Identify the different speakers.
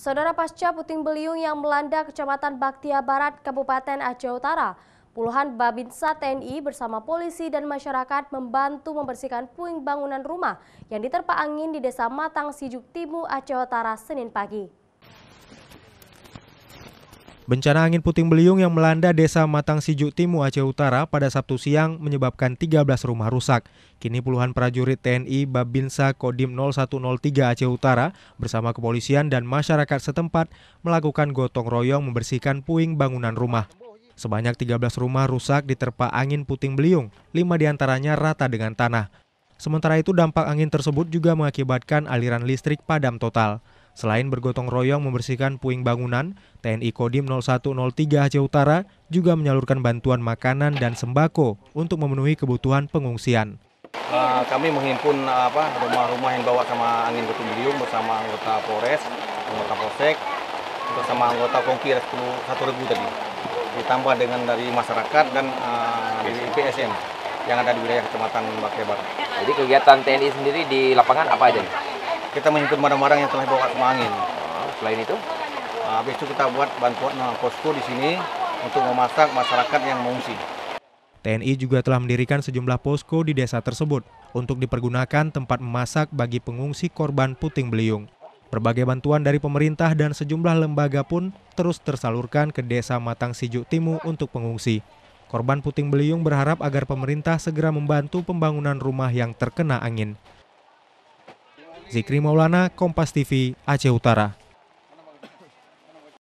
Speaker 1: Saudara pasca puting beliung yang melanda Kecamatan Baktia Barat, Kabupaten Aceh Utara, puluhan Babinsa TNI bersama polisi dan masyarakat membantu membersihkan puing bangunan rumah yang diterpa angin di Desa Matang Sijuk Timu, Aceh Utara, Senin pagi.
Speaker 2: Bencana angin puting beliung yang melanda desa Matang Sijuk Timu Aceh Utara pada Sabtu siang menyebabkan 13 rumah rusak. Kini puluhan prajurit TNI Babinsa Kodim 0103 Aceh Utara bersama kepolisian dan masyarakat setempat melakukan gotong royong membersihkan puing bangunan rumah. Sebanyak 13 rumah rusak diterpa angin puting beliung, 5 diantaranya rata dengan tanah. Sementara itu dampak angin tersebut juga mengakibatkan aliran listrik padam total. Selain bergotong royong membersihkan puing bangunan, TNI Kodim 0103 Aceh Utara juga menyalurkan bantuan makanan dan sembako untuk memenuhi kebutuhan pengungsian.
Speaker 3: Eh, kami menghimpun eh, apa rumah-rumah yang bawa sama angin puting bersama anggota Polres, anggota Polsek, bersama anggota Kompi 10 ribu tadi. Ditambah dengan dari masyarakat dan eh, dari IPSM yang ada di wilayah Kecamatan Bakai Barat. Jadi
Speaker 2: kegiatan TNI sendiri di lapangan apa aja? Nih?
Speaker 3: kita menyimpan barang-barang yang telah dibawa ke angin. Ah, selain itu? Nah, habis kita buat bantuan ah, posko di sini untuk memasak masyarakat yang mengungsi.
Speaker 2: TNI juga telah mendirikan sejumlah posko di desa tersebut untuk dipergunakan tempat memasak bagi pengungsi korban puting beliung. Berbagai bantuan dari pemerintah dan sejumlah lembaga pun terus tersalurkan ke desa Matang Sijuk Timu untuk pengungsi. Korban puting beliung berharap agar pemerintah segera membantu pembangunan rumah yang terkena angin. Zikri Maulana, Kompas TV, Aceh Utara.